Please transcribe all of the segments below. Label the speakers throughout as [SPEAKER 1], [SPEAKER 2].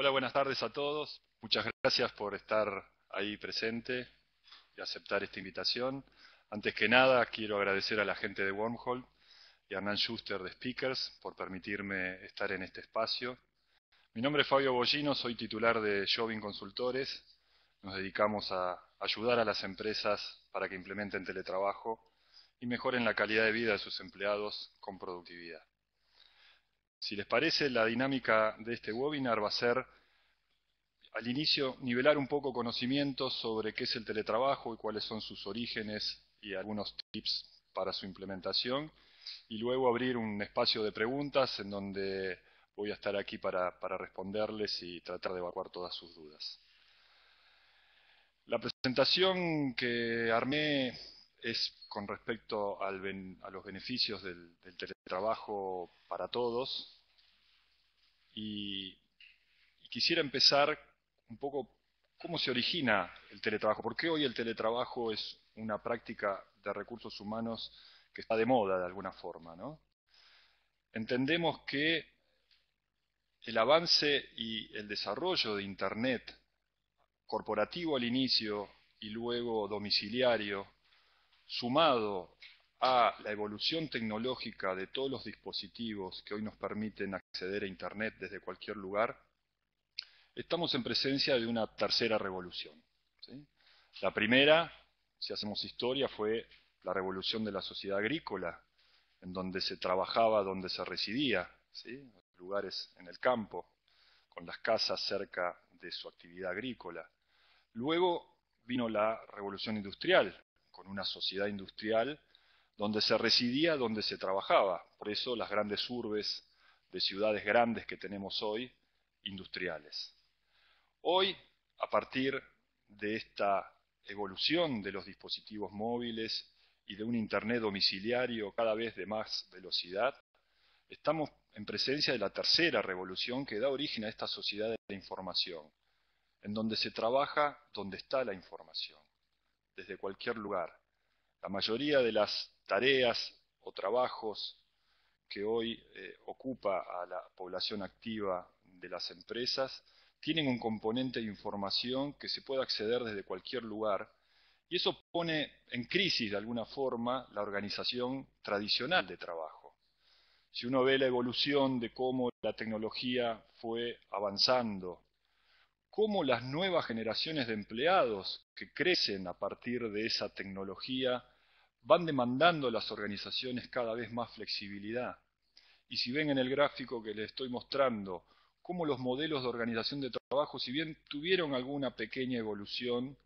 [SPEAKER 1] Hola, buenas tardes a todos. Muchas gracias por estar ahí presente y aceptar esta invitación. Antes que nada, quiero agradecer a la gente de Wormhole y a Hernán Schuster de Speakers por permitirme estar en este espacio. Mi nombre es Fabio Bollino, soy titular de Jobin Consultores. Nos dedicamos a ayudar a las empresas para que implementen teletrabajo y mejoren la calidad de vida de sus empleados con productividad. Si les parece, la dinámica de este webinar va a ser al inicio nivelar un poco conocimientos sobre qué es el teletrabajo y cuáles son sus orígenes y algunos tips para su implementación y luego abrir un espacio de preguntas en donde voy a estar aquí para, responderles y tratar de evacuar todas sus dudas. La presentación que armé es con respecto al a los beneficios del, teletrabajo para todos y quisiera empezar un poco cómo se origina el teletrabajo, por qué hoy el teletrabajo es una práctica de recursos humanos que está de moda de alguna forma, Entendemos que el avance y el desarrollo de Internet, corporativo al inicio y luego domiciliario, sumado a la evolución tecnológica de todos los dispositivos que hoy nos permiten acceder a Internet desde cualquier lugar, estamos en presencia de una tercera revolución. La primera, si hacemos historia, fue la revolución de la sociedad agrícola, en donde se trabajaba, donde se residía, lugares en el campo, con las casas cerca de su actividad agrícola. Luego vino la revolución industrial, con una sociedad industrial donde se residía, donde se trabajaba. Por eso las grandes urbes de ciudades grandes que tenemos hoy, industriales. Hoy, a partir de esta evolución de los dispositivos móviles y de un Internet domiciliario cada vez de más velocidad, estamos en presencia de la tercera revolución que da origen a esta sociedad de la información, en donde se trabaja donde está la información, desde cualquier lugar. La mayoría de las tareas o trabajos que hoy eh, ocupa a la población activa de las empresas tienen un componente de información que se puede acceder desde cualquier lugar y eso pone en crisis de alguna forma la organización tradicional de trabajo. Si uno ve la evolución de cómo la tecnología fue avanzando, cómo las nuevas generaciones de empleados que crecen a partir de esa tecnología van demandando a las organizaciones cada vez más flexibilidad. Y si ven en el gráfico que les estoy mostrando cómo los modelos de organización de trabajo, si bien tuvieron alguna pequeña evolución,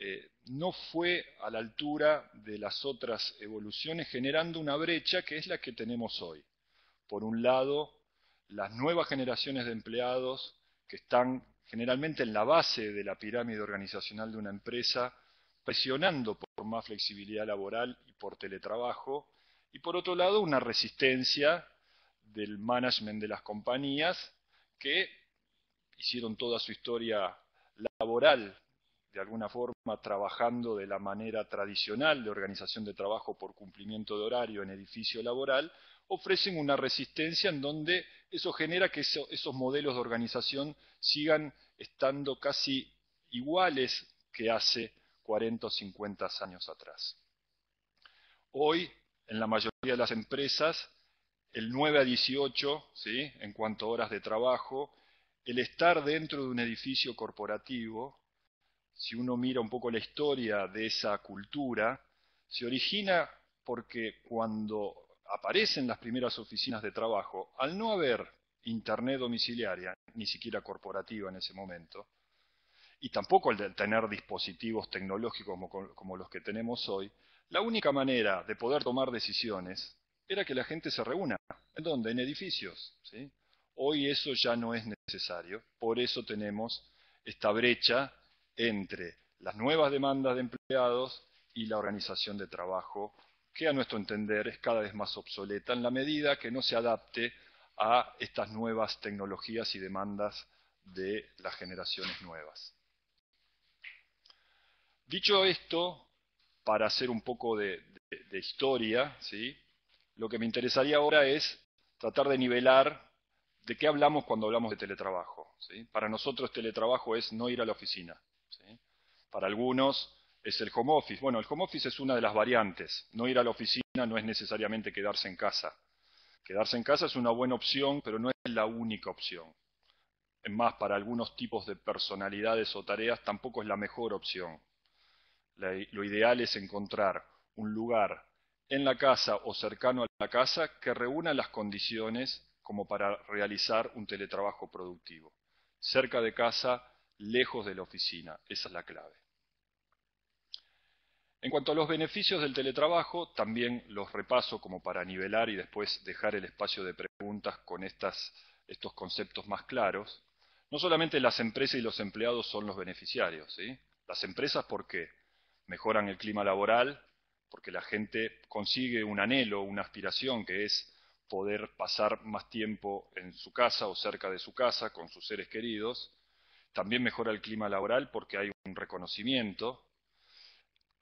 [SPEAKER 1] eh, no fue a la altura de las otras evoluciones, generando una brecha que es la que tenemos hoy. Por un lado, las nuevas generaciones de empleados que están generalmente en la base de la pirámide organizacional de una empresa, presionando por más flexibilidad laboral y por teletrabajo, y por otro lado, una resistencia del management de las compañías que hicieron toda su historia laboral, de alguna forma trabajando de la manera tradicional de organización de trabajo por cumplimiento de horario en edificio laboral, ofrecen una resistencia en donde eso genera que esos modelos de organización sigan estando casi iguales que hace 40 o 50 años atrás. Hoy, en la mayoría de las empresas, el 9 a 18, ¿sí? en cuanto a horas de trabajo, el estar dentro de un edificio corporativo, si uno mira un poco la historia de esa cultura, se origina porque cuando aparecen las primeras oficinas de trabajo, al no haber internet domiciliaria, ni siquiera corporativa en ese momento, y tampoco al tener dispositivos tecnológicos como los que tenemos hoy, la única manera de poder tomar decisiones era que la gente se reúna. ¿En dónde? En edificios. Hoy eso ya no es necesario. Por eso tenemos esta brecha entre las nuevas demandas de empleados y la organización de trabajo, que a nuestro entender es cada vez más obsoleta en la medida que no se adapte a estas nuevas tecnologías y demandas de las generaciones nuevas. Dicho esto, para hacer un poco de, de historia, ¿sí? Lo que me interesaría ahora es tratar de nivelar de qué hablamos cuando hablamos de teletrabajo. Para nosotros teletrabajo es no ir a la oficina. Para algunos es el home office. Bueno, el home office es una de las variantes. No ir a la oficina no es necesariamente quedarse en casa. Quedarse en casa es una buena opción, pero no es la única opción. Es más, para algunos tipos de personalidades o tareas tampoco es la mejor opción. lo ideal es encontrar un lugar en la casa o cercano a la casa que reúna las condiciones como para realizar un teletrabajo productivo. Cerca de casa, lejos de la oficina. Esa es la clave. En cuanto a los beneficios del teletrabajo, también los repaso como para nivelar y después dejar el espacio de preguntas con estas, estos conceptos más claros. No solamente las empresas y los empleados son los beneficiarios. Las empresas, porque Mejoran el clima laboral, porque la gente consigue un anhelo, una aspiración que es poder pasar más tiempo en su casa o cerca de su casa con sus seres queridos. También mejora el clima laboral porque hay un reconocimiento.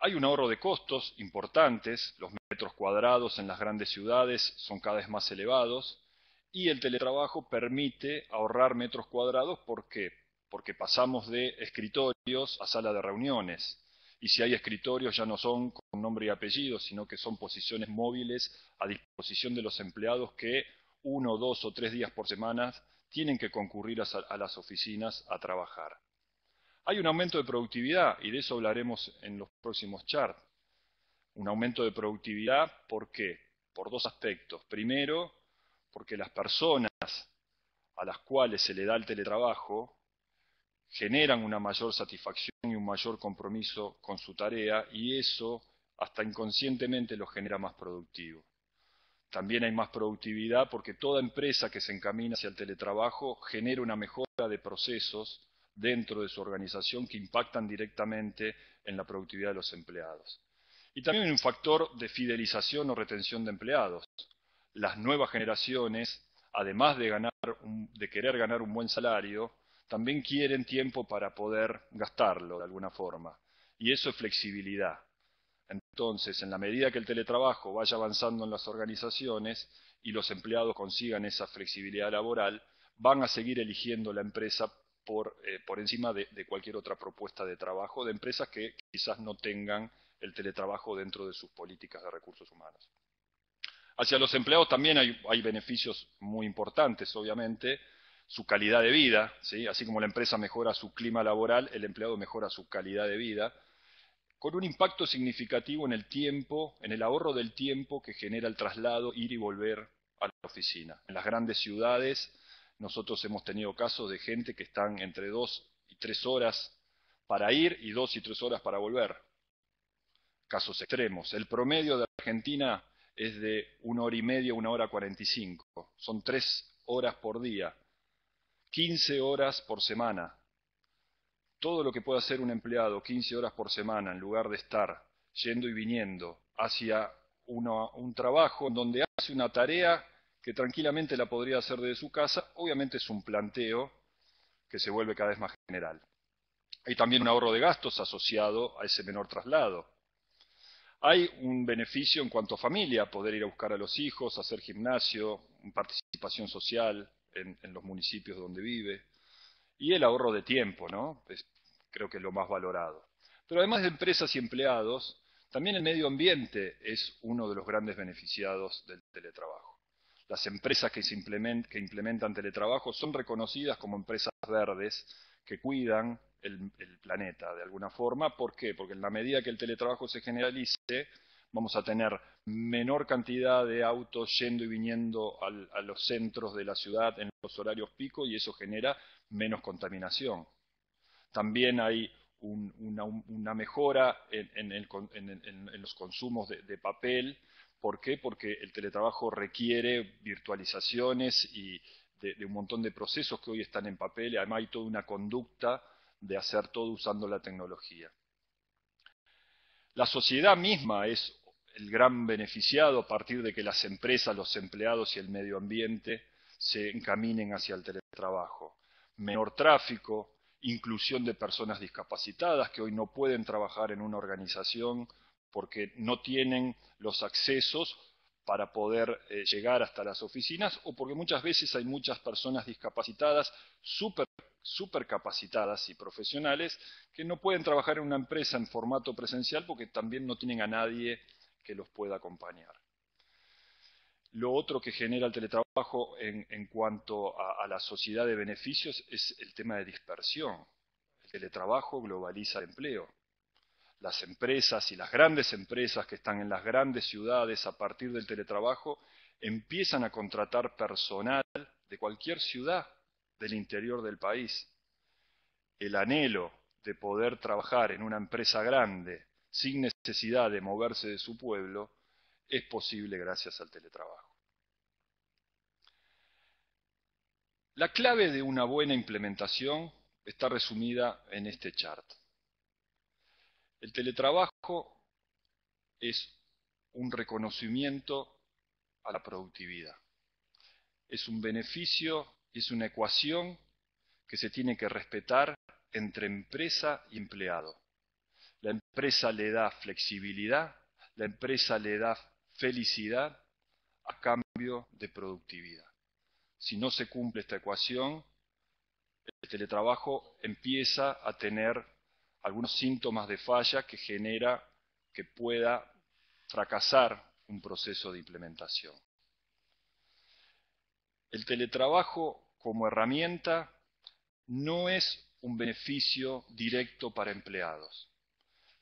[SPEAKER 1] Hay un ahorro de costos importantes, los metros cuadrados en las grandes ciudades son cada vez más elevados y el teletrabajo permite ahorrar metros cuadrados. Porque pasamos de escritorios a sala de reuniones y si hay escritorios ya no son con nombre y apellido, sino que son posiciones móviles a disposición de los empleados que uno, dos o tres días por semana tienen que concurrir a, las oficinas a trabajar. Hay un aumento de productividad y de eso hablaremos en los próximos charts. Un aumento de productividad, ¿por qué? Por dos aspectos. Primero, porque las personas a las cuales se le da el teletrabajo, generan una mayor satisfacción y un mayor compromiso con su tarea y eso hasta inconscientemente los genera más productivos. También hay más productividad porque toda empresa que se encamina hacia el teletrabajo genera una mejora de procesos dentro de su organización que impactan directamente en la productividad de los empleados. Y también hay un factor de fidelización o retención de empleados. Las nuevas generaciones, además de querer ganar un buen salario, también quieren tiempo para poder gastarlo de alguna forma. Y eso es flexibilidad. Entonces, en la medida que el teletrabajo vaya avanzando en las organizaciones y los empleados consigan esa flexibilidad laboral, van a seguir eligiendo la empresa por, eh, encima de, cualquier otra propuesta de trabajo de empresas que quizás no tengan el teletrabajo dentro de sus políticas de recursos humanos. Hacia los empleados también hay beneficios muy importantes, obviamente, su calidad de vida, ¿sí? así como la empresa mejora su clima laboral, el empleado mejora su calidad de vida, con un impacto significativo en el tiempo, en el ahorro del tiempo que genera el traslado, ir y volver a la oficina. En las grandes ciudades nosotros hemos tenido casos de gente que están entre dos y tres horas para ir y dos y tres horas para volver. Casos extremos. El promedio de Argentina es de una hora y media, una hora cuarenta y cinco. Son tres horas por día 15 horas por semana. Todo lo que pueda hacer un empleado 15 horas por semana en lugar de estar yendo y viniendo hacia un trabajo en donde hace una tarea que tranquilamente la podría hacer desde su casa, obviamente es un planteo que se vuelve cada vez más general. Hay también un ahorro de gastos asociado a ese menor traslado. Hay un beneficio en cuanto a familia, poder ir a buscar a los hijos, hacer gimnasio, participación social, en, los municipios donde vive, y el ahorro de tiempo, ¿no? creo que es lo más valorado. Pero además de empresas y empleados, también el medio ambiente es uno de los grandes beneficiados del teletrabajo. Las empresas que, implementan teletrabajo son reconocidas como empresas verdes que cuidan el, el planeta de alguna forma. ¿Por qué? Porque en la medida que el teletrabajo se generalice, vamos a tener menor cantidad de autos yendo y viniendo a los centros de la ciudad en los horarios pico y eso genera menos contaminación. También hay una, mejora en, los consumos de, papel. ¿Por qué? Porque el teletrabajo requiere virtualizaciones y de, un montón de procesos que hoy están en papel. Además hay toda una conducta de hacer todo usando la tecnología. La sociedad misma es el gran beneficiado a partir de que las empresas, los empleados y el medio ambiente se encaminen hacia el teletrabajo. Menor tráfico, inclusión de personas discapacitadas que hoy no pueden trabajar en una organización porque no tienen los accesos para poder eh, llegar hasta las oficinas o porque muchas veces hay muchas personas discapacitadas, súper super capacitadas y profesionales, que no pueden trabajar en una empresa en formato presencial porque también no tienen a nadie que los pueda acompañar. Lo otro que genera el teletrabajo en, cuanto a, a, la sociedad de beneficios es el tema de dispersión. El teletrabajo globaliza el empleo. Las empresas y las grandes empresas que están en las grandes ciudades a partir del teletrabajo empiezan a contratar personal de cualquier ciudad del interior del país. El anhelo de poder trabajar en una empresa grande sin necesidad de moverse de su pueblo, es posible gracias al teletrabajo. La clave de una buena implementación está resumida en este chart. El teletrabajo es un reconocimiento a la productividad. Es un beneficio, es una ecuación que se tiene que respetar entre empresa y empleado. La empresa le da flexibilidad, la empresa le da felicidad a cambio de productividad. Si no se cumple esta ecuación, el teletrabajo empieza a tener algunos síntomas de falla que genera que pueda fracasar un proceso de implementación. El teletrabajo como herramienta no es un beneficio directo para empleados.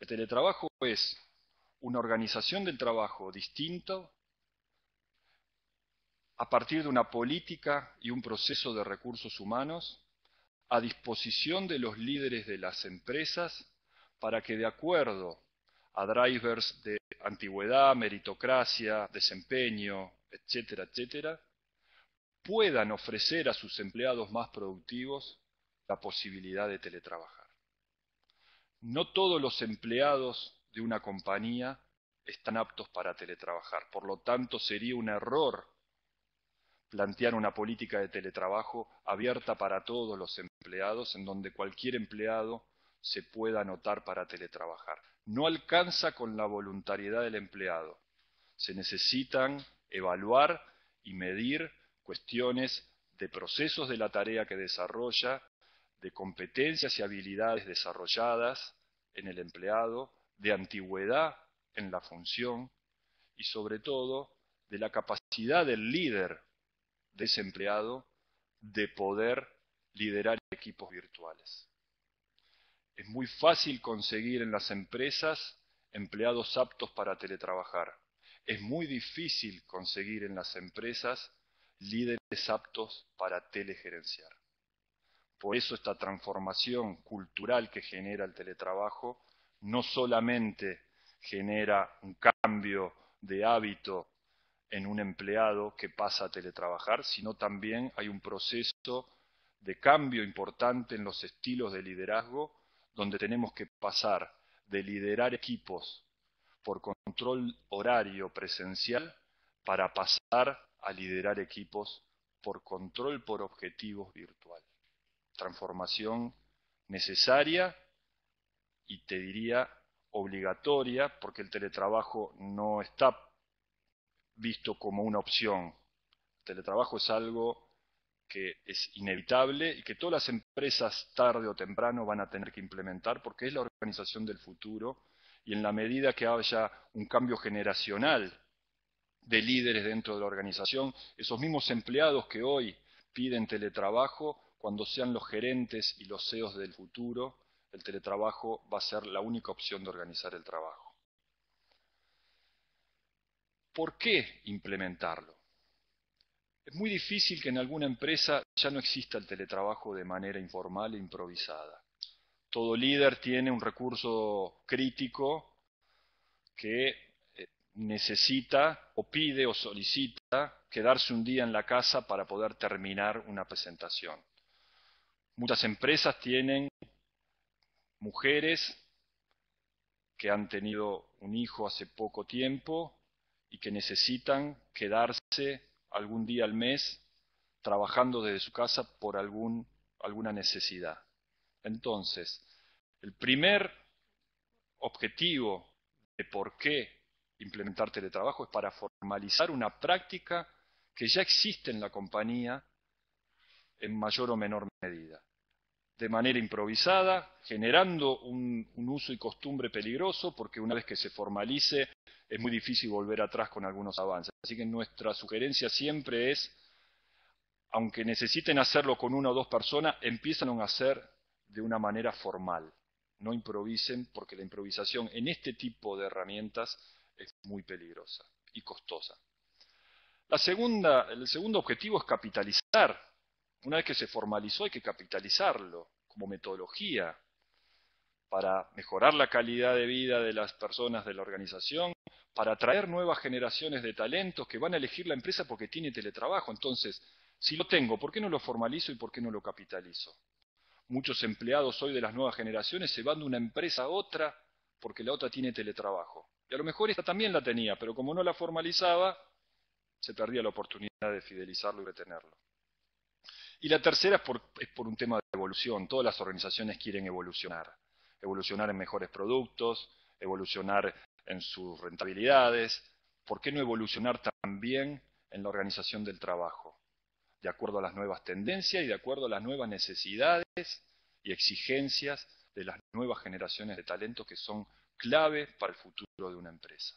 [SPEAKER 1] El teletrabajo es una organización del trabajo distinto a partir de una política y un proceso de recursos humanos a disposición de los líderes de las empresas para que de acuerdo a drivers de antigüedad, meritocracia, desempeño, etcétera, etcétera, puedan ofrecer a sus empleados más productivos la posibilidad de teletrabajo no todos los empleados de una compañía están aptos para teletrabajar. Por lo tanto, sería un error plantear una política de teletrabajo abierta para todos los empleados, en donde cualquier empleado se pueda anotar para teletrabajar. No alcanza con la voluntariedad del empleado. Se necesitan evaluar y medir cuestiones de procesos de la tarea que desarrolla, de competencias y habilidades desarrolladas en el empleado, de antigüedad en la función y sobre todo de la capacidad del líder desempleado de poder liderar equipos virtuales. Es muy fácil conseguir en las empresas empleados aptos para teletrabajar. Es muy difícil conseguir en las empresas líderes aptos para telegerenciar. Por eso esta transformación cultural que genera el teletrabajo no solamente genera un cambio de hábito en un empleado que pasa a teletrabajar, sino también hay un proceso de cambio importante en los estilos de liderazgo, donde tenemos que pasar de liderar equipos por control horario presencial para pasar a liderar equipos por control por objetivos virtuales transformación necesaria y te diría obligatoria, porque el teletrabajo no está visto como una opción. El teletrabajo es algo que es inevitable y que todas las empresas tarde o temprano van a tener que implementar porque es la organización del futuro y en la medida que haya un cambio generacional de líderes dentro de la organización, esos mismos empleados que hoy piden teletrabajo cuando sean los gerentes y los CEOs del futuro, el teletrabajo va a ser la única opción de organizar el trabajo. ¿Por qué implementarlo? Es muy difícil que en alguna empresa ya no exista el teletrabajo de manera informal e improvisada. Todo líder tiene un recurso crítico que eh, necesita o pide o solicita quedarse un día en la casa para poder terminar una presentación. Muchas empresas tienen mujeres que han tenido un hijo hace poco tiempo y que necesitan quedarse algún día al mes trabajando desde su casa por alguna necesidad. Entonces, el primer objetivo de por qué implementar teletrabajo es para formalizar una práctica que ya existe en la compañía en mayor o menor medida de manera improvisada, generando un, uso y costumbre peligroso, porque una vez que se formalice es muy difícil volver atrás con algunos avances. Así que nuestra sugerencia siempre es, aunque necesiten hacerlo con una o dos personas, empiezan a hacer de una manera formal. No improvisen, porque la improvisación en este tipo de herramientas es muy peligrosa y costosa. La segunda, el segundo objetivo es capitalizar una vez que se formalizó hay que capitalizarlo como metodología para mejorar la calidad de vida de las personas de la organización, para atraer nuevas generaciones de talentos que van a elegir la empresa porque tiene teletrabajo. Entonces, si lo tengo, ¿por qué no lo formalizo y por qué no lo capitalizo? Muchos empleados hoy de las nuevas generaciones se van de una empresa a otra porque la otra tiene teletrabajo. Y a lo mejor esta también la tenía, pero como no la formalizaba, se perdía la oportunidad de fidelizarlo y retenerlo. Y la tercera es por, un tema de evolución. Todas las organizaciones quieren evolucionar. Evolucionar en mejores productos, evolucionar en sus rentabilidades. ¿Por qué no evolucionar también en la organización del trabajo? De acuerdo a las nuevas tendencias y de acuerdo a las nuevas necesidades y exigencias de las nuevas generaciones de talento que son clave para el futuro de una empresa.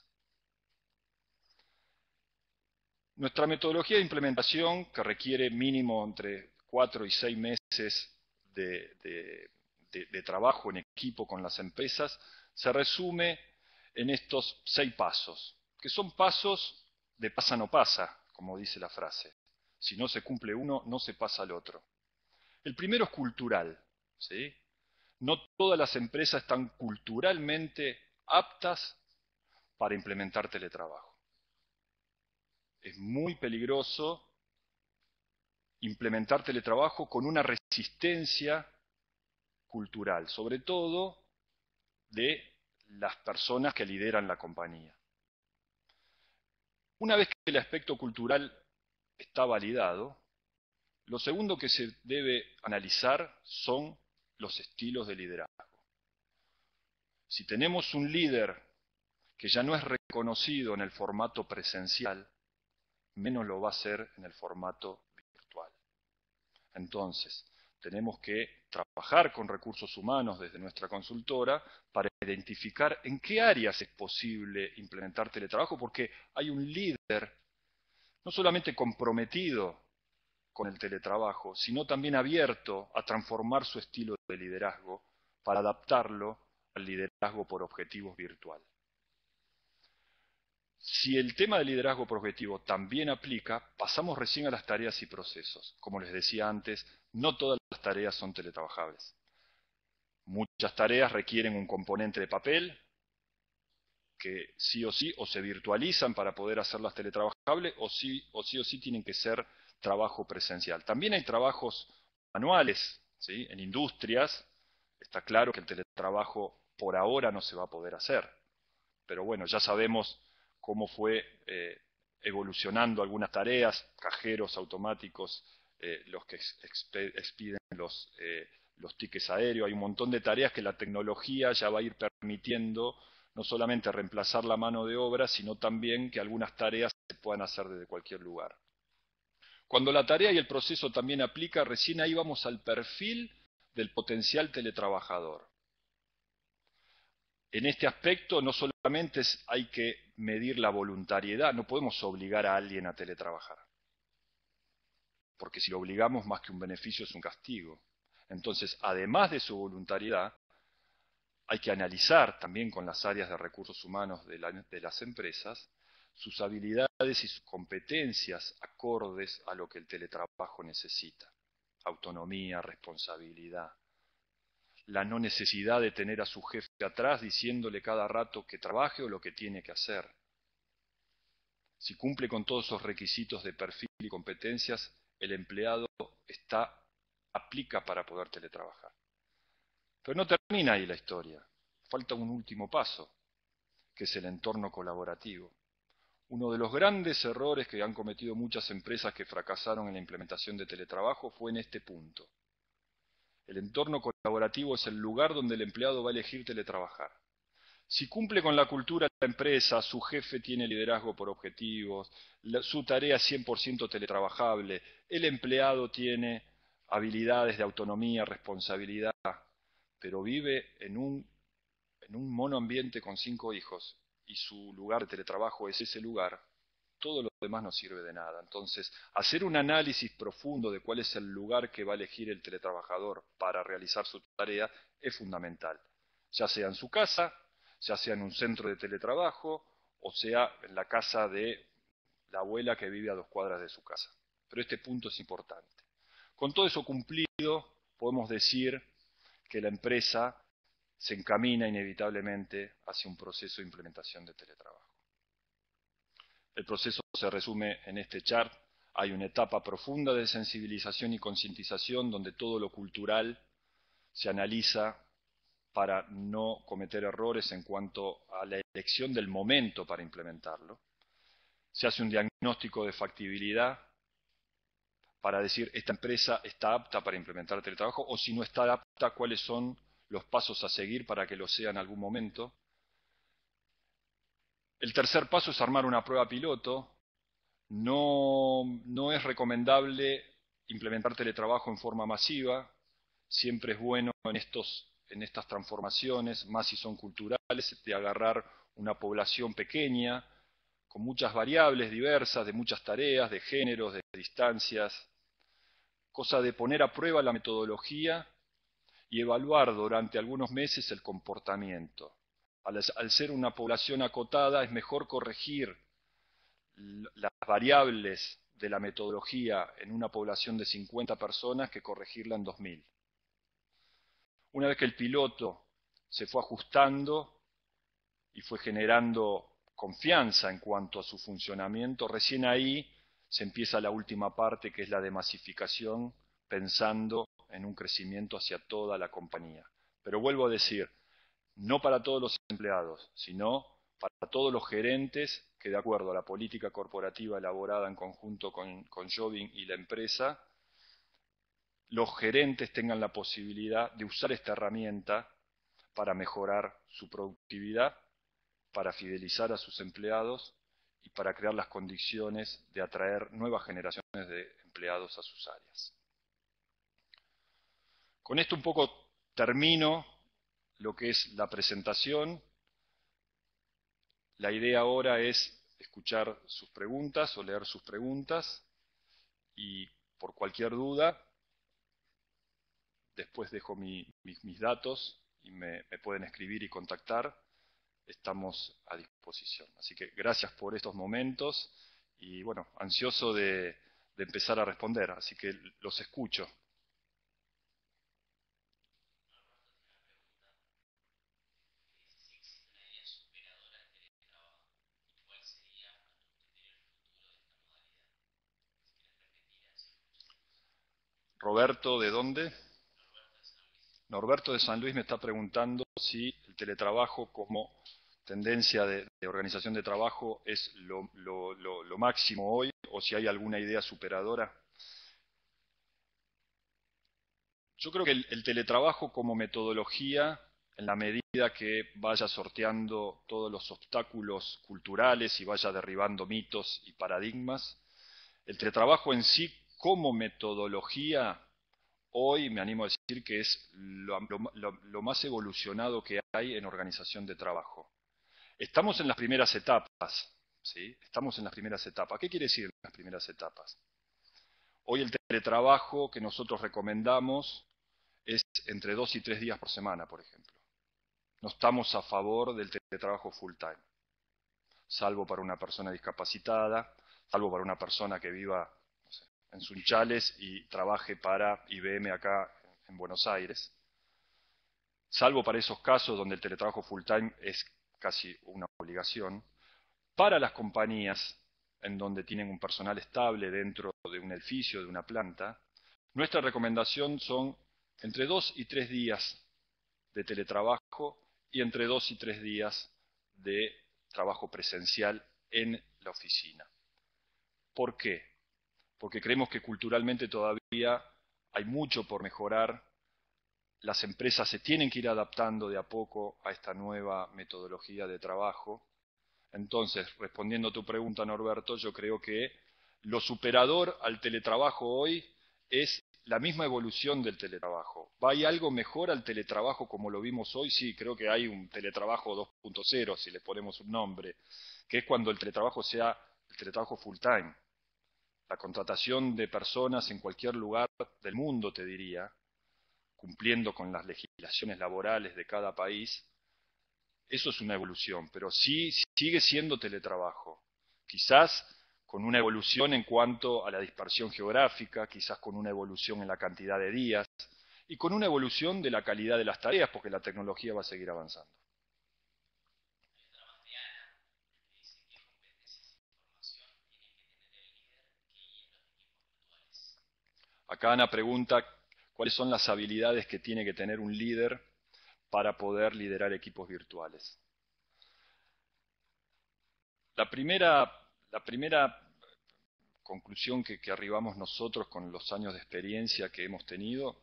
[SPEAKER 1] Nuestra metodología de implementación, que requiere mínimo entre cuatro y seis meses de, trabajo en equipo con las empresas se resume en estos seis pasos, que son pasos de pasa no pasa, como dice la frase. Si no se cumple uno, no se pasa al otro. El primero es cultural. No todas las empresas están culturalmente aptas para implementar teletrabajo. Es muy peligroso implementar teletrabajo con una resistencia cultural, sobre todo de las personas que lideran la compañía. Una vez que el aspecto cultural está validado, lo segundo que se debe analizar son los estilos de liderazgo. Si tenemos un líder que ya no es reconocido en el formato presencial, menos lo va a ser en el formato entonces, tenemos que trabajar con recursos humanos desde nuestra consultora para identificar en qué áreas es posible implementar teletrabajo, porque hay un líder no solamente comprometido con el teletrabajo, sino también abierto a transformar su estilo de liderazgo para adaptarlo al liderazgo por objetivos virtuales. Si el tema de liderazgo objetivo también aplica, pasamos recién a las tareas y procesos. Como les decía antes, no todas las tareas son teletrabajables. Muchas tareas requieren un componente de papel que sí o sí o se virtualizan para poder hacerlas teletrabajables o sí o sí, o sí tienen que ser trabajo presencial. También hay trabajos manuales ¿sí? en industrias. Está claro que el teletrabajo por ahora no se va a poder hacer. Pero bueno, ya sabemos cómo fue eh, evolucionando algunas tareas, cajeros automáticos, eh, los que expiden los, eh, los tickets aéreos. Hay un montón de tareas que la tecnología ya va a ir permitiendo no solamente reemplazar la mano de obra, sino también que algunas tareas se puedan hacer desde cualquier lugar. Cuando la tarea y el proceso también aplica, recién ahí vamos al perfil del potencial teletrabajador. En este aspecto no solamente hay que medir la voluntariedad, no podemos obligar a alguien a teletrabajar. Porque si lo obligamos más que un beneficio es un castigo. Entonces, además de su voluntariedad, hay que analizar también con las áreas de recursos humanos de, de las empresas sus habilidades y sus competencias acordes a lo que el teletrabajo necesita. Autonomía, responsabilidad, la no necesidad de tener a su jefe atrás diciéndole cada rato que trabaje o lo que tiene que hacer. Si cumple con todos esos requisitos de perfil y competencias, el empleado está aplica para poder teletrabajar. Pero no termina ahí la historia. Falta un último paso, que es el entorno colaborativo. Uno de los grandes errores que han cometido muchas empresas que fracasaron en la implementación de teletrabajo fue en este punto. El entorno colaborativo es el lugar donde el empleado va a elegir teletrabajar. Si cumple con la cultura de la empresa, su jefe tiene liderazgo por objetivos, su tarea es 100% teletrabajable, el empleado tiene habilidades de autonomía, responsabilidad, pero vive en un, en un monoambiente con cinco hijos y su lugar de teletrabajo es ese lugar, todo lo demás no sirve de nada. Entonces, hacer un análisis profundo de cuál es el lugar que va a elegir el teletrabajador para realizar su tarea es fundamental, ya sea en su casa, ya sea en un centro de teletrabajo o sea en la casa de la abuela que vive a dos cuadras de su casa. Pero este punto es importante. Con todo eso cumplido, podemos decir que la empresa se encamina inevitablemente hacia un proceso de implementación de teletrabajo. El proceso se resume en este chart. Hay una etapa profunda de sensibilización y concientización donde todo lo cultural se analiza para no cometer errores en cuanto a la elección del momento para implementarlo. Se hace un diagnóstico de factibilidad para decir esta empresa está apta para implementar el teletrabajo o si no está apta, cuáles son los pasos a seguir para que lo sea en algún momento. El tercer paso es armar una prueba piloto. No, es recomendable implementar teletrabajo en forma masiva. Siempre es bueno en, en estas transformaciones, más si son culturales, de agarrar una población pequeña, con muchas variables diversas, de muchas tareas, de géneros, de distancias, cosa de poner a prueba la metodología y evaluar durante algunos meses el comportamiento al, ser una población acotada, es mejor corregir las variables de la metodología en una población de 50 personas que corregirla en 2.000. Una vez que el piloto se fue ajustando y fue generando confianza en cuanto a su funcionamiento, recién ahí se empieza la última parte que es la de masificación, pensando en un crecimiento hacia toda la compañía. Pero vuelvo a decir, no para todos los empleados, sino para todos los gerentes que de acuerdo a la política corporativa elaborada en conjunto con, con Jobin y la empresa, los gerentes tengan la posibilidad de usar esta herramienta para mejorar su productividad, para fidelizar a sus empleados y para crear las condiciones de atraer nuevas generaciones de empleados a sus áreas. Con esto un poco termino lo que es la presentación. La idea ahora es escuchar sus preguntas o leer sus preguntas y por cualquier duda, después dejo mis, datos y me, pueden escribir y contactar. Estamos a disposición. Así que gracias por estos momentos y bueno, ansioso de empezar a responder, así que los escucho. Roberto, ¿de dónde? Norberto de San Luis me está preguntando si el teletrabajo como tendencia de, organización de trabajo es lo, máximo hoy o si hay alguna idea superadora. Yo creo que el, el, teletrabajo como metodología, en la medida que vaya sorteando todos los obstáculos culturales y vaya derribando mitos y paradigmas, el teletrabajo en sí como metodología, hoy me animo a decir que es lo, más evolucionado que hay en organización de trabajo. Estamos en las primeras etapas, ¿sí? Estamos en las primeras etapas. ¿Qué quiere decir las primeras etapas? Hoy el teletrabajo que nosotros recomendamos es entre dos y tres días por semana, por ejemplo. No estamos a favor del teletrabajo full time, salvo para una persona discapacitada, salvo para una persona que viva en Sunchales y trabaje para IBM acá en Buenos Aires, salvo para esos casos donde el teletrabajo full time es casi una obligación, para las compañías en donde tienen un personal estable dentro de un edificio, de una planta, nuestra recomendación son entre dos y tres días de teletrabajo y entre dos y tres días de trabajo presencial en la oficina. ¿Por qué? porque creemos que culturalmente todavía hay mucho por mejorar. Las empresas se tienen que ir adaptando de a poco a esta nueva metodología de trabajo. Entonces, respondiendo a tu pregunta, Norberto, yo creo que lo superador al teletrabajo hoy es la misma evolución del teletrabajo. ¿Va ir algo mejor al teletrabajo como lo vimos hoy? Sí, creo que hay un teletrabajo 2.0, si le ponemos un nombre, que es cuando el teletrabajo sea el teletrabajo full time, la contratación de personas en cualquier lugar del mundo, te diría, cumpliendo con las legislaciones laborales de cada país, eso es una evolución, pero sí sigue siendo teletrabajo. Quizás con una evolución en cuanto a la dispersión geográfica, quizás con una evolución en la cantidad de días y con una evolución de la calidad de las tareas, porque la tecnología va a seguir avanzando. Acá Ana pregunta cuáles son las habilidades que tiene que tener un líder para poder liderar equipos virtuales. La primera, conclusión que, que, arribamos nosotros con los años de experiencia que hemos tenido,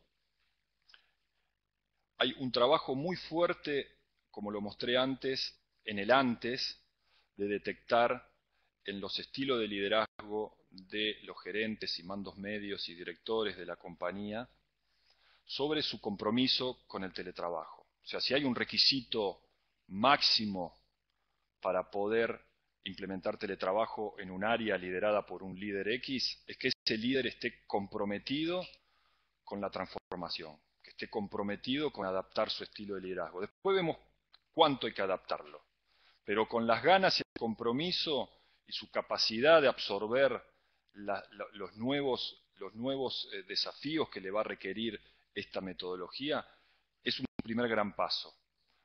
[SPEAKER 1] hay un trabajo muy fuerte, como lo mostré antes, en el antes de detectar en los estilos de liderazgo de los gerentes y mandos medios y directores de la compañía sobre su compromiso con el teletrabajo. O sea, si hay un requisito máximo para poder implementar teletrabajo en un área liderada por un líder X, es que ese líder esté comprometido con la transformación, que esté comprometido con adaptar su estilo de liderazgo. Después vemos cuánto hay que adaptarlo, pero con las ganas y el compromiso y su capacidad de absorber los nuevos, los nuevos eh, desafíos que le va a requerir esta metodología, es un primer gran paso.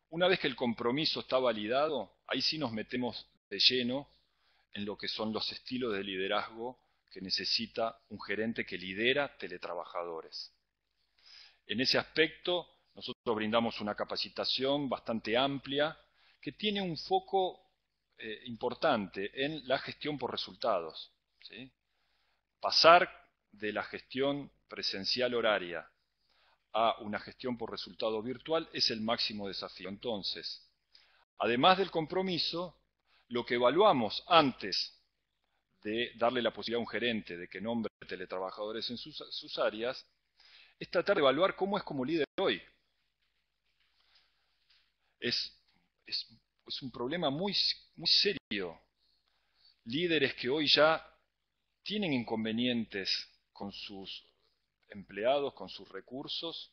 [SPEAKER 1] Una vez que el compromiso está validado, ahí sí nos metemos de lleno en lo que son los estilos de liderazgo que necesita un gerente que lidera teletrabajadores. En ese aspecto, nosotros brindamos una capacitación bastante amplia que tiene un foco eh, importante en la gestión por resultados pasar de la gestión presencial horaria a una gestión por resultado virtual es el máximo desafío. Entonces, además del compromiso, lo que evaluamos antes de darle la posibilidad a un gerente de que nombre teletrabajadores en sus, áreas, es tratar de evaluar cómo es como líder hoy. Es, un problema muy serio. Líderes que hoy ya tienen inconvenientes con sus empleados, con sus recursos,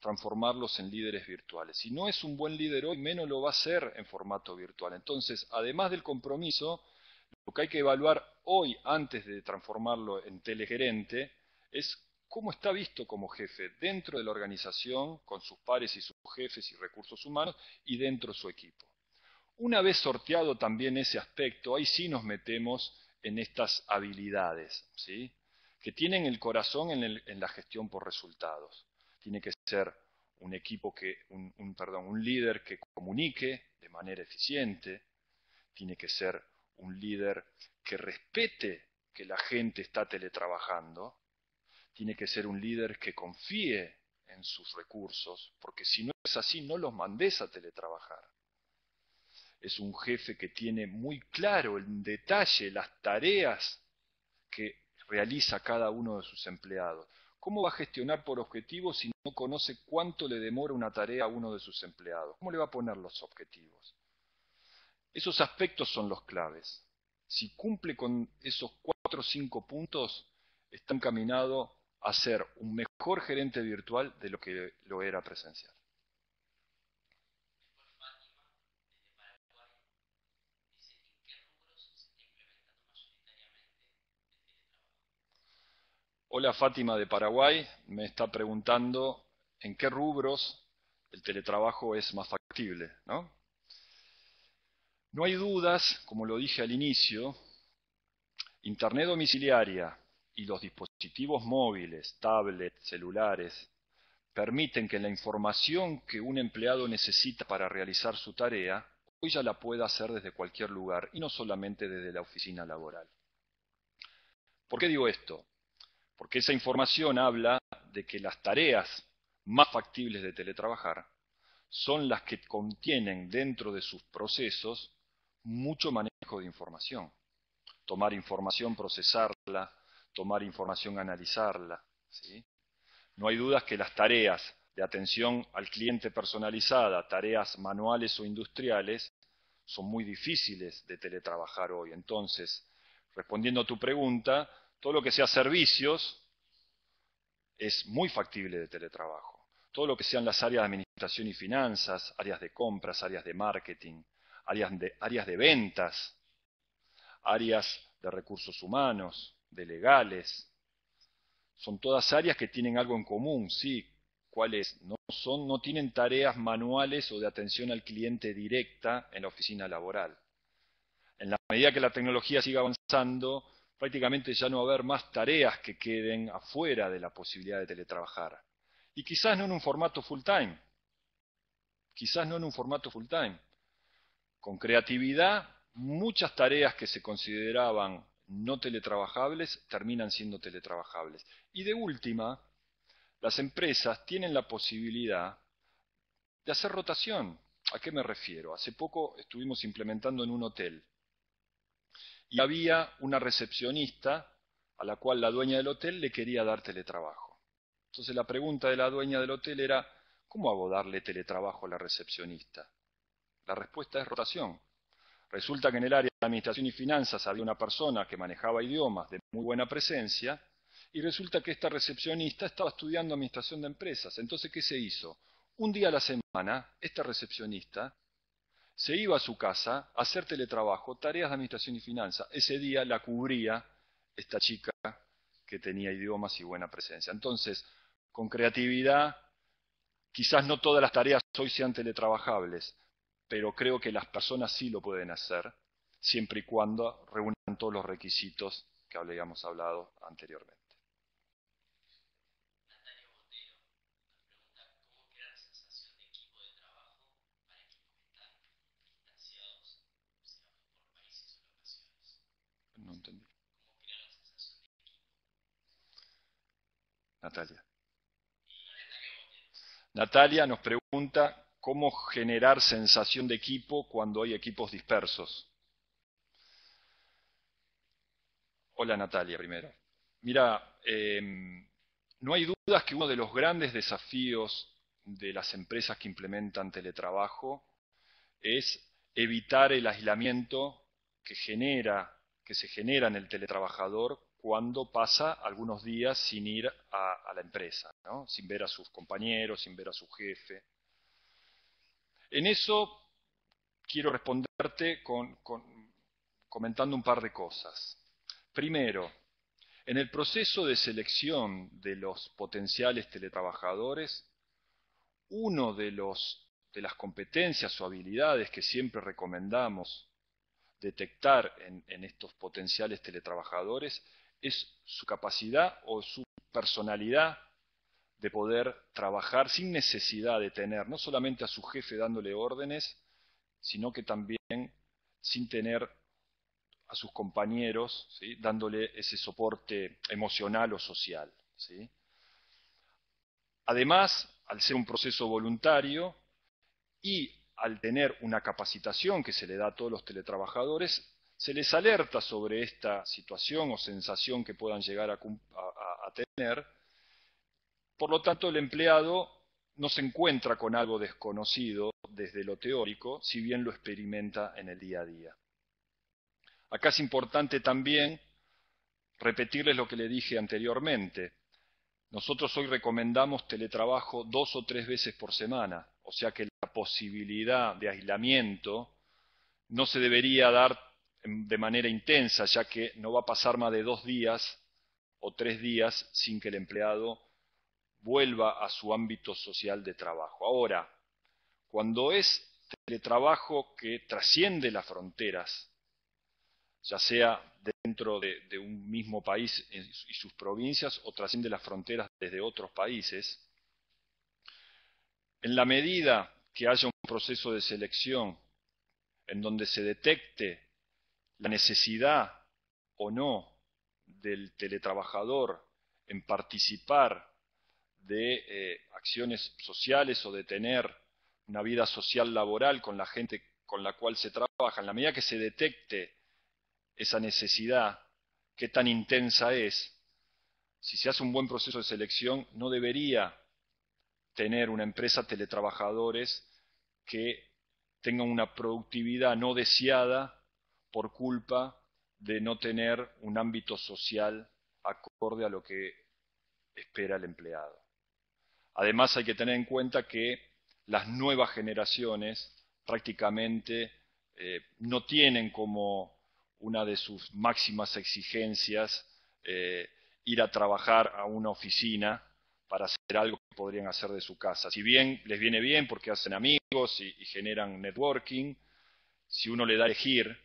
[SPEAKER 1] transformarlos en líderes virtuales. Si no es un buen líder hoy, menos lo va a ser en formato virtual. Entonces, además del compromiso, lo que hay que evaluar hoy antes de transformarlo en telegerente es cómo está visto como jefe dentro de la organización, con sus pares y sus jefes y recursos humanos, y dentro de su equipo. Una vez sorteado también ese aspecto, ahí sí nos metemos en estas habilidades, ¿sí? que tienen el corazón en, la gestión por resultados. Tiene que ser un equipo que, un, perdón, un líder que comunique de manera eficiente, tiene que ser un líder que respete que la gente está teletrabajando, tiene que ser un líder que confíe en sus recursos, porque si no es así, no los mandes a teletrabajar es un jefe que tiene muy claro en detalle las tareas que realiza cada uno de sus empleados. ¿Cómo va a gestionar por objetivos si no conoce cuánto le demora una tarea a uno de sus empleados? ¿Cómo le va a poner los objetivos? Esos aspectos son los claves. Si cumple con esos cuatro o cinco puntos, está encaminado a ser un mejor gerente virtual de lo que lo era presencial. Hola Fátima de Paraguay me está preguntando en qué rubros el teletrabajo es más factible. ¿no? no hay dudas, como lo dije al inicio, Internet domiciliaria y los dispositivos móviles, tablets, celulares, permiten que la información que un empleado necesita para realizar su tarea, hoy ya la pueda hacer desde cualquier lugar y no solamente desde la oficina laboral. ¿Por qué digo esto? Porque esa información habla de que las tareas más factibles de teletrabajar son las que contienen dentro de sus procesos mucho manejo de información. Tomar información, procesarla, tomar información, analizarla. No hay dudas que las tareas de atención al cliente personalizada, tareas manuales o industriales, son muy difíciles de teletrabajar hoy. Entonces, respondiendo a tu pregunta, todo lo que sea servicios es muy factible de teletrabajo. Todo lo que sean las áreas de administración y finanzas, áreas de compras, áreas de marketing, áreas de, áreas de ventas, áreas de recursos humanos, de legales, son todas áreas que tienen algo en común, sí, cuáles no son, no tienen tareas manuales o de atención al cliente directa en la oficina laboral. En la medida que la tecnología siga avanzando, prácticamente ya no va a haber más tareas que queden afuera de la posibilidad de teletrabajar. Y quizás no en un formato full time, quizás no en un formato full time. Con creatividad, muchas tareas que se consideraban no teletrabajables terminan siendo teletrabajables. Y de última, las empresas tienen la posibilidad de hacer rotación. ¿A qué me refiero? Hace poco estuvimos implementando en un hotel y había una recepcionista a la cual la dueña del hotel le quería dar teletrabajo. Entonces la pregunta de la dueña del hotel era, ¿cómo hago darle teletrabajo a la recepcionista? La respuesta es rotación. Resulta que en el área de Administración y Finanzas había una persona que manejaba idiomas de muy buena presencia y resulta que esta recepcionista estaba estudiando Administración de Empresas. Entonces, ¿qué se hizo? Un día a la semana, esta recepcionista se iba a su casa a hacer teletrabajo, tareas de administración y finanzas. Ese día la cubría esta chica que tenía idiomas y buena presencia. Entonces, con creatividad, quizás no todas las tareas hoy sean teletrabajables, pero creo que las personas sí lo pueden hacer, siempre y cuando reúnan todos los requisitos que habíamos hablado anteriormente. Natalia. Natalia nos pregunta cómo generar sensación de equipo cuando hay equipos dispersos. Hola Natalia, primero. Mira, em, no hay dudas que uno de los grandes desafíos de las empresas que implementan teletrabajo es evitar el aislamiento que genera que se genera en el teletrabajador cuando pasa algunos días sin ir a, la empresa, sin ver a sus compañeros, sin ver a su jefe. En eso quiero responderte comentando un par de cosas. Primero, en el proceso de selección de los potenciales teletrabajadores, uno de, los, de las competencias o habilidades que siempre recomendamos detectar en, estos potenciales teletrabajadores es su capacidad o su personalidad de poder trabajar sin necesidad de tener no solamente a su jefe dándole órdenes, sino que también sin tener a sus compañeros dándole ese soporte emocional o social. Además, al ser un proceso voluntario y al tener una capacitación que se le da a todos los teletrabajadores, se les alerta sobre esta situación o sensación que puedan llegar a, tener. Por lo tanto, el empleado no se encuentra con algo desconocido desde lo teórico, si bien lo experimenta en el día a día. Acá es importante también repetirles lo que le dije anteriormente. Nosotros hoy recomendamos teletrabajo dos o tres veces por semana o sea que la posibilidad de aislamiento no se debería dar de manera intensa, ya que no va a pasar más de dos días o tres días sin que el empleado vuelva a su ámbito social de trabajo. Ahora, cuando es teletrabajo que trasciende las fronteras, ya sea dentro de, de un mismo país y sus provincias o trasciende las fronteras desde otros países, en la medida que haya un proceso de selección en donde se detecte la necesidad o no del teletrabajador en participar de eh, acciones sociales o de tener una vida social laboral con la gente con la cual se trabaja, en la medida que se detecte esa necesidad, qué tan intensa es, si se hace un buen proceso de selección, no debería tener una empresa teletrabajadores que tenga una productividad no deseada por culpa de no tener un ámbito social acorde a lo que espera el empleado. Además hay que tener en cuenta que las nuevas generaciones prácticamente eh, no tienen como una de sus máximas exigencias eh, ir a trabajar a una oficina para hacer algo que podrían hacer de su casa. Si bien les viene bien porque hacen amigos y, generan networking, si uno le da a elegir,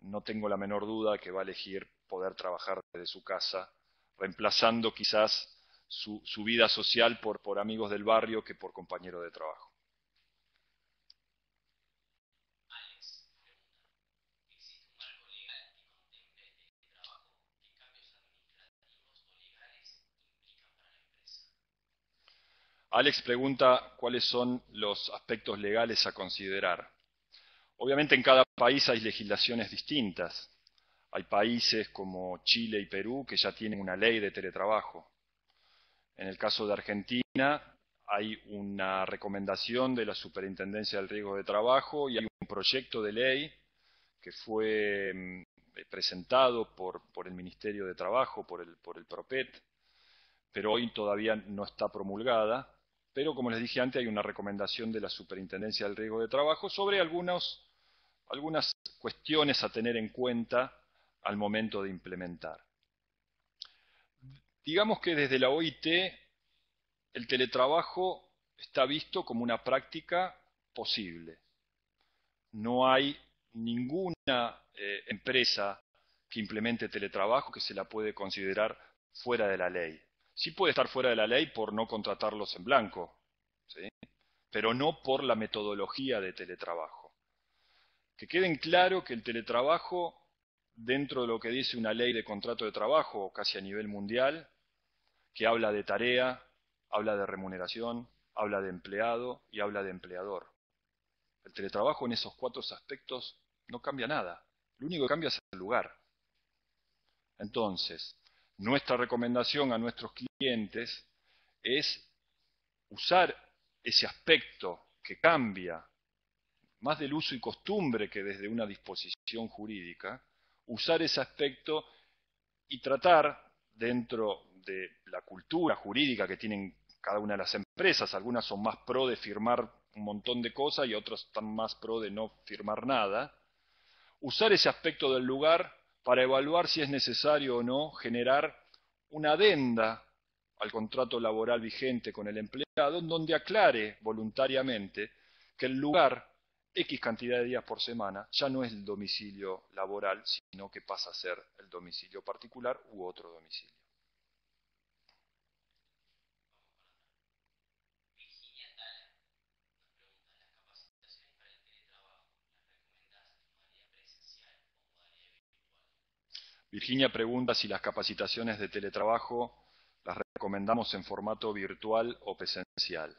[SPEAKER 1] no tengo la menor duda que va a elegir poder trabajar desde su casa, reemplazando quizás su, vida social por, por amigos del barrio que por compañeros de trabajo. Alex pregunta cuáles son los aspectos legales a considerar. Obviamente en cada país hay legislaciones distintas. Hay países como Chile y Perú que ya tienen una ley de teletrabajo. En el caso de Argentina hay una recomendación de la Superintendencia del Riesgo de Trabajo y hay un proyecto de ley que fue mm, presentado por, el Ministerio de Trabajo, por el, por el PROPET, pero hoy todavía no está promulgada pero como les dije antes, hay una recomendación de la Superintendencia del Riesgo de Trabajo sobre algunas cuestiones a tener en cuenta al momento de implementar. Digamos que desde la OIT el teletrabajo está visto como una práctica posible. No hay ninguna eh, empresa que implemente teletrabajo que se la puede considerar fuera de la ley sí puede estar fuera de la ley por no contratarlos en blanco, ¿sí? pero no por la metodología de teletrabajo. Que queden claro que el teletrabajo, dentro de lo que dice una ley de contrato de trabajo, casi a nivel mundial, que habla de tarea, habla de remuneración, habla de empleado y habla de empleador. El teletrabajo en esos cuatro aspectos no cambia nada. Lo único que cambia es el lugar. Entonces, nuestra recomendación a nuestros clientes es usar ese aspecto que cambia más del uso y costumbre que desde una disposición jurídica, usar ese aspecto y tratar dentro de la cultura jurídica que tienen cada una de las empresas, algunas son más pro de firmar un montón de cosas y otras están más pro de no firmar nada, usar ese aspecto del lugar para evaluar si es necesario o no generar una adenda al contrato laboral vigente con el empleado, en donde aclare voluntariamente que el lugar X cantidad de días por semana ya no es el domicilio laboral, sino que pasa a ser el domicilio particular u otro domicilio. Virginia pregunta si las capacitaciones de teletrabajo las recomendamos en formato virtual o presencial.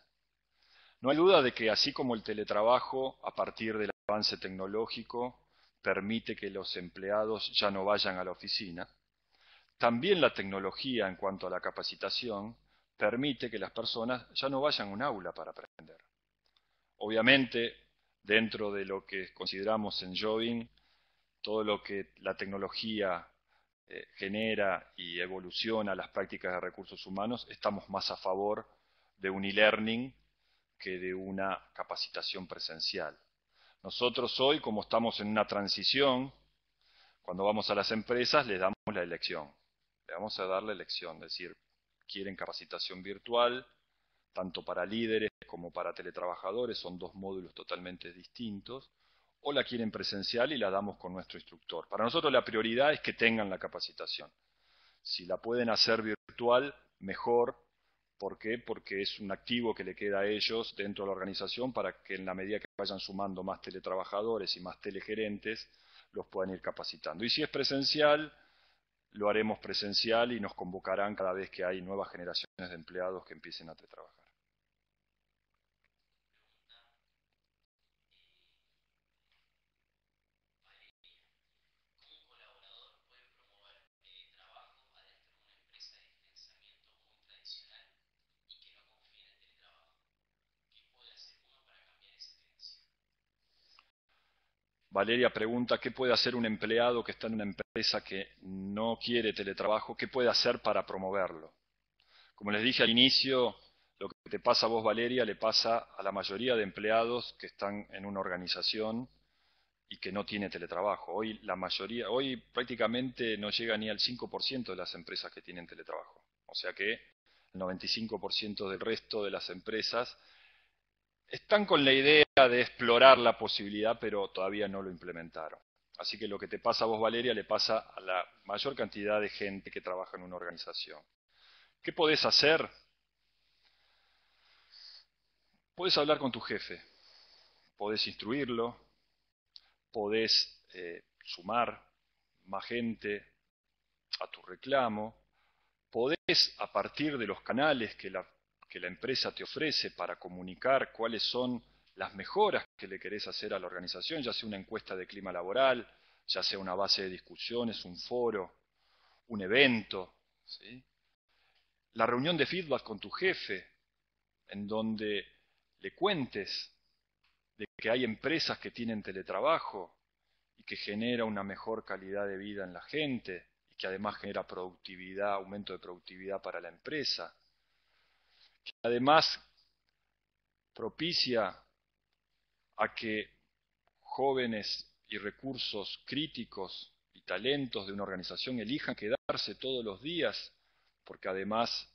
[SPEAKER 1] No hay duda de que así como el teletrabajo, a partir del avance tecnológico, permite que los empleados ya no vayan a la oficina, también la tecnología en cuanto a la capacitación permite que las personas ya no vayan a un aula para aprender. Obviamente, dentro de lo que consideramos en Jobin, todo lo que la tecnología eh, genera y evoluciona las prácticas de recursos humanos, estamos más a favor de un e-learning que de una capacitación presencial. Nosotros hoy, como estamos en una transición, cuando vamos a las empresas les damos la elección. Le vamos a dar la elección, es decir, quieren capacitación virtual, tanto para líderes como para teletrabajadores, son dos módulos totalmente distintos o la quieren presencial y la damos con nuestro instructor. Para nosotros la prioridad es que tengan la capacitación. Si la pueden hacer virtual, mejor. ¿Por qué? Porque es un activo que le queda a ellos dentro de la organización para que en la medida que vayan sumando más teletrabajadores y más telegerentes, los puedan ir capacitando. Y si es presencial, lo haremos presencial y nos convocarán cada vez que hay nuevas generaciones de empleados que empiecen a teletrabajar. Valeria pregunta, ¿qué puede hacer un empleado que está en una empresa que no quiere teletrabajo? ¿Qué puede hacer para promoverlo? Como les dije al inicio, lo que te pasa a vos, Valeria, le pasa a la mayoría de empleados que están en una organización y que no tiene teletrabajo. Hoy la mayoría, hoy prácticamente no llega ni al 5% de las empresas que tienen teletrabajo. O sea que el 95% del resto de las empresas están con la idea de explorar la posibilidad, pero todavía no lo implementaron. Así que lo que te pasa a vos, Valeria, le pasa a la mayor cantidad de gente que trabaja en una organización. ¿Qué podés hacer? Podés hablar con tu jefe, podés instruirlo, podés eh, sumar más gente a tu reclamo, podés, a partir de los canales que la que la empresa te ofrece para comunicar cuáles son las mejoras que le querés hacer a la organización, ya sea una encuesta de clima laboral, ya sea una base de discusiones, un foro, un evento, la reunión de feedback con tu jefe, en donde le cuentes de que hay empresas que tienen teletrabajo y que genera una mejor calidad de vida en la gente y que además genera productividad, aumento de productividad para la empresa. Además, propicia a que jóvenes y recursos críticos y talentos de una organización elijan quedarse todos los días, porque además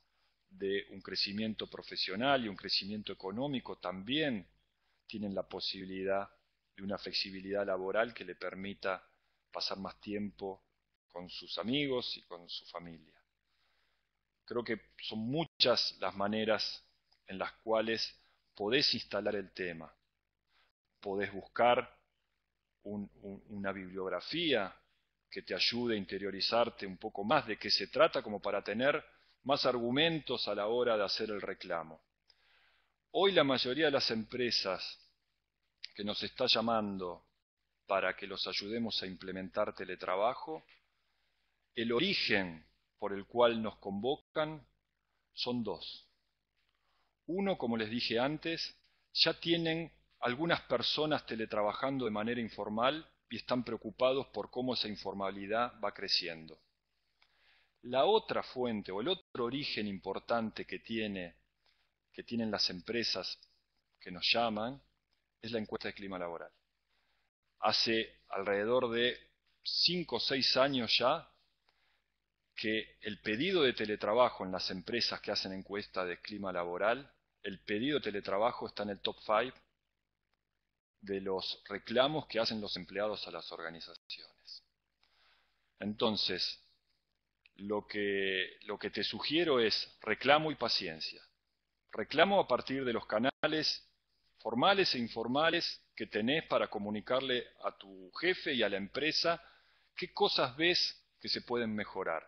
[SPEAKER 1] de un crecimiento profesional y un crecimiento económico, también tienen la posibilidad de una flexibilidad laboral que le permita pasar más tiempo con sus amigos y con su familia creo que son muchas las maneras en las cuales podés instalar el tema. Podés buscar una bibliografía que te ayude a interiorizarte un poco más de qué se trata, como para tener más argumentos a la hora de hacer el reclamo. Hoy la mayoría de las empresas que nos está llamando para que los ayudemos a implementar teletrabajo, el origen por el cual nos convocan son dos. Uno, como les dije antes, ya tienen algunas personas teletrabajando de manera informal y están preocupados por cómo esa informalidad va creciendo. La otra fuente o el otro origen importante que, tiene, que tienen las empresas que nos llaman es la encuesta de clima laboral. Hace alrededor de 5 o 6 años ya que el pedido de teletrabajo en las empresas que hacen encuesta de clima laboral, el pedido de teletrabajo está en el top 5 de los reclamos que hacen los empleados a las organizaciones. Entonces, lo que, lo que te sugiero es reclamo y paciencia. Reclamo a partir de los canales formales e informales que tenés para comunicarle a tu jefe y a la empresa qué cosas ves que se pueden mejorar.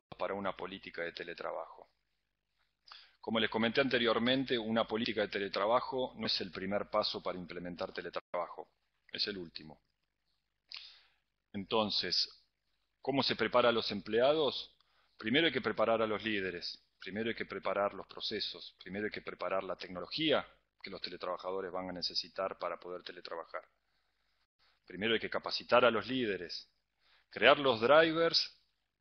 [SPEAKER 1] para una política de teletrabajo. Como les comenté anteriormente, una política de teletrabajo no es el primer paso para implementar teletrabajo, es el último. Entonces, ¿cómo se prepara a los empleados? Primero hay que preparar a los líderes, primero hay que preparar los procesos, primero hay que preparar la tecnología que los teletrabajadores van a necesitar para poder teletrabajar. Primero hay que capacitar a los líderes, crear los drivers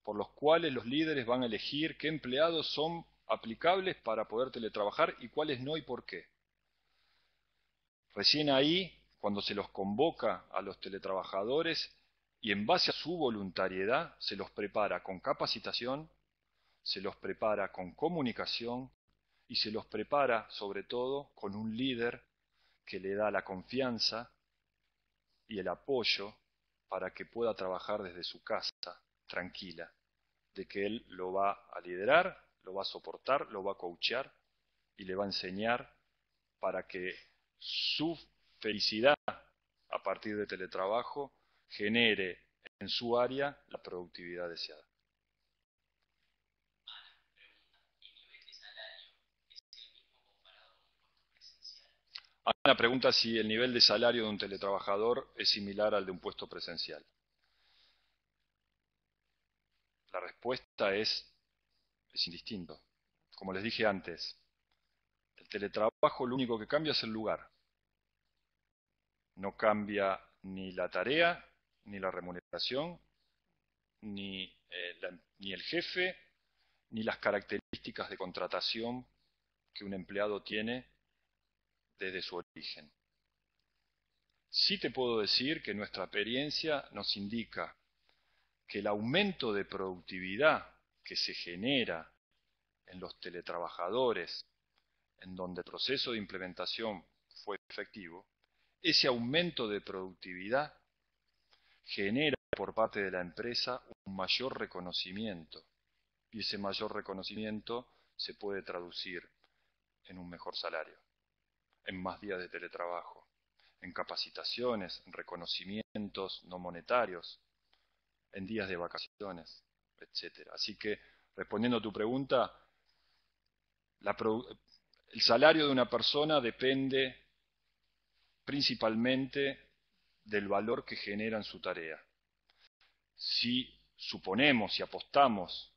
[SPEAKER 1] por los cuales los líderes van a elegir qué empleados son aplicables para poder teletrabajar y cuáles no y por qué. Recién ahí, cuando se los convoca a los teletrabajadores y en base a su voluntariedad, se los prepara con capacitación, se los prepara con comunicación y se los prepara sobre todo con un líder que le da la confianza y el apoyo para que pueda trabajar desde su casa tranquila de que él lo va a liderar, lo va a soportar, lo va a coachear y le va a enseñar para que su felicidad a partir de teletrabajo genere en su área la productividad deseada. Ana pregunta si el nivel de salario de un teletrabajador es similar al de un puesto presencial. La respuesta es, es indistinto. Como les dije antes, el teletrabajo lo único que cambia es el lugar. No cambia ni la tarea, ni la remuneración, ni, eh, ni el jefe, ni las características de contratación que un empleado tiene desde su origen. Sí te puedo decir que nuestra experiencia nos indica que el aumento de productividad que se genera en los teletrabajadores, en donde el proceso de implementación fue efectivo, ese aumento de productividad genera por parte de la empresa un mayor reconocimiento y ese mayor reconocimiento se puede traducir en un mejor salario, en más días de teletrabajo, en capacitaciones, en reconocimientos no monetarios, en días de vacaciones, etcétera. Así que, respondiendo a tu pregunta, el salario de una persona depende principalmente del valor que genera en su tarea. Si suponemos y apostamos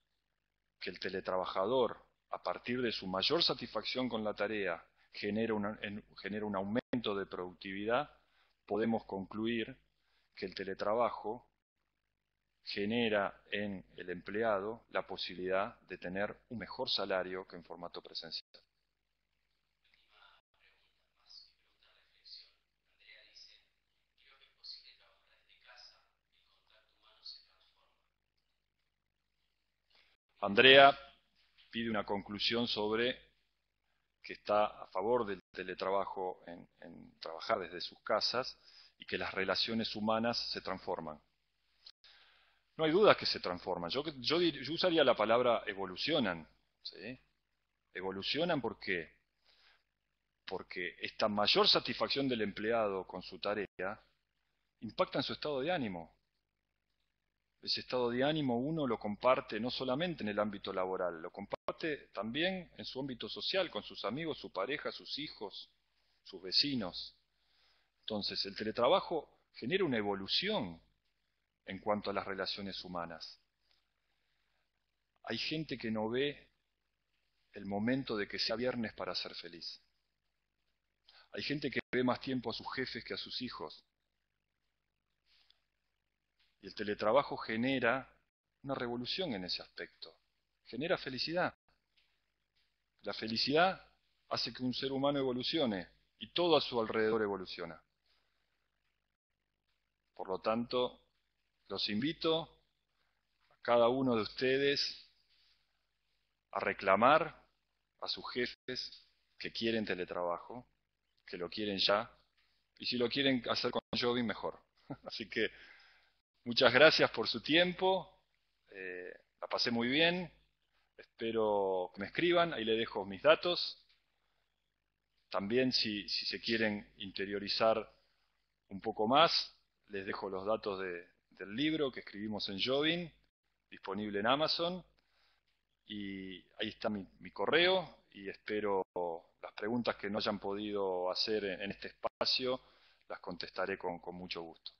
[SPEAKER 1] que el teletrabajador, a partir de su mayor satisfacción con la tarea, genera un aumento de productividad, podemos concluir que el teletrabajo genera en el empleado la posibilidad de tener un mejor salario que en formato presencial. Andrea pide una conclusión sobre que está a favor del teletrabajo en, en trabajar desde sus casas y que las relaciones humanas se transforman. No hay duda que se transforman. Yo, yo, usaría la palabra evolucionan. Evolucionan ¿por Porque esta mayor satisfacción del empleado con su tarea impacta en su estado de ánimo. Ese estado de ánimo uno lo comparte no solamente en el ámbito laboral, lo comparte también en su ámbito social, con sus amigos, su pareja, sus hijos, sus vecinos. Entonces, el teletrabajo genera una evolución en cuanto a las relaciones humanas. Hay gente que no ve el momento de que sea viernes para ser feliz. Hay gente que ve más tiempo a sus jefes que a sus hijos. Y el teletrabajo genera una revolución en ese aspecto. Genera felicidad. La felicidad hace que un ser humano evolucione y todo a su alrededor evoluciona. Por lo tanto, los invito a cada uno de ustedes a reclamar a sus jefes que quieren teletrabajo, que lo quieren ya, y si lo quieren hacer con Jovi, mejor. Así que muchas gracias por su tiempo, eh, la pasé muy bien, espero que me escriban, ahí le dejo mis datos. También si se quieren interiorizar un poco más, les dejo los datos de, del libro que escribimos en Jobin, disponible en Amazon. Y ahí está mi, correo y espero las preguntas que no hayan podido hacer en, este espacio, las contestaré con, mucho gusto.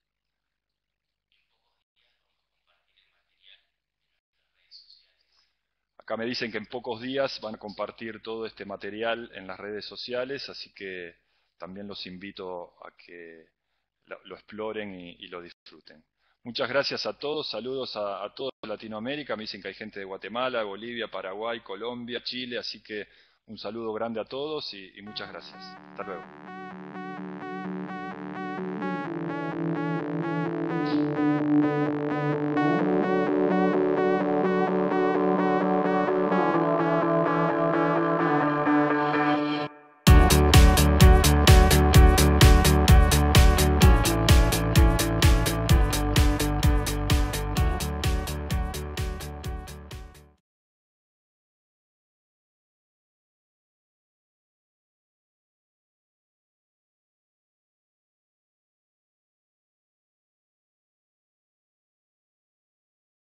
[SPEAKER 1] Acá me dicen que en pocos días van a compartir todo este material en las redes sociales, así que también los invito a que lo, exploren y lo disfruten. Muchas gracias a todos, saludos a, a todos Latinoamérica, me dicen que hay gente de Guatemala, Bolivia, Paraguay, Colombia, Chile, así que un saludo grande a todos y, y muchas gracias. Hasta luego.